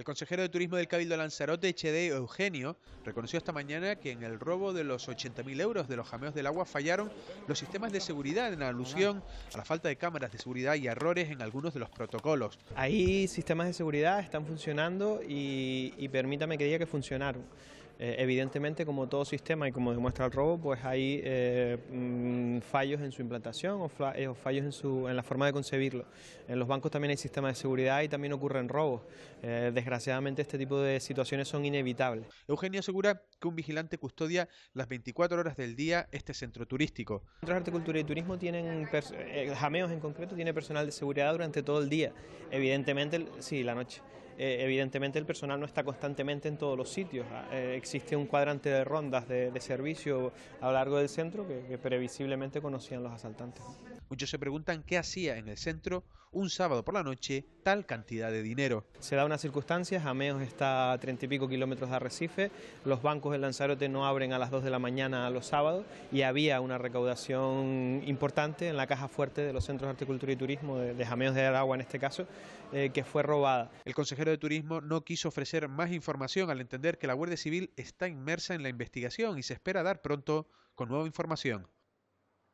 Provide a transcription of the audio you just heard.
El consejero de Turismo del Cabildo Lanzarote, HD Eugenio, reconoció esta mañana que en el robo de los 80.000 euros de los jameos del agua fallaron los sistemas de seguridad en alusión a la falta de cámaras de seguridad y errores en algunos de los protocolos. Ahí sistemas de seguridad están funcionando y, permítame que diga que funcionaron. Eh, evidentemente, como todo sistema y como demuestra el robo, pues hay fallos en su implantación eh, o, fallos en, su, en la forma de concebirlo. En los bancos también hay sistemas de seguridad y también ocurren robos. Eh, desgraciadamente este tipo de situaciones son inevitables. Eugenio asegura que un vigilante custodia las 24 horas del día este centro turístico. Centros de Arte, Cultura y Turismo tienen, eh, Jameos en concreto, tiene personal de seguridad durante todo el día. Evidentemente, sí, la noche. Eh, evidentemente el personal no está constantemente en todos los sitios. Ah, eh, existe un cuadrante de rondas de, servicio a lo largo del centro que, previsiblemente conocían los asaltantes. Muchos se preguntan qué hacía en el centro un sábado por la noche tal cantidad de dinero. Se da una circunstancia, Jameos está a treinta y pico kilómetros de Arrecife, los bancos de Lanzarote no abren a las dos de la mañana los sábados y había una recaudación importante en la caja fuerte de los centros de articultura y turismo de, Jameos de Aragua en este caso, eh, que fue robada. El consejero de Turismo no quiso ofrecer más información al entender que la Guardia Civil está inmersa en la investigación y se espera dar pronto con nueva información.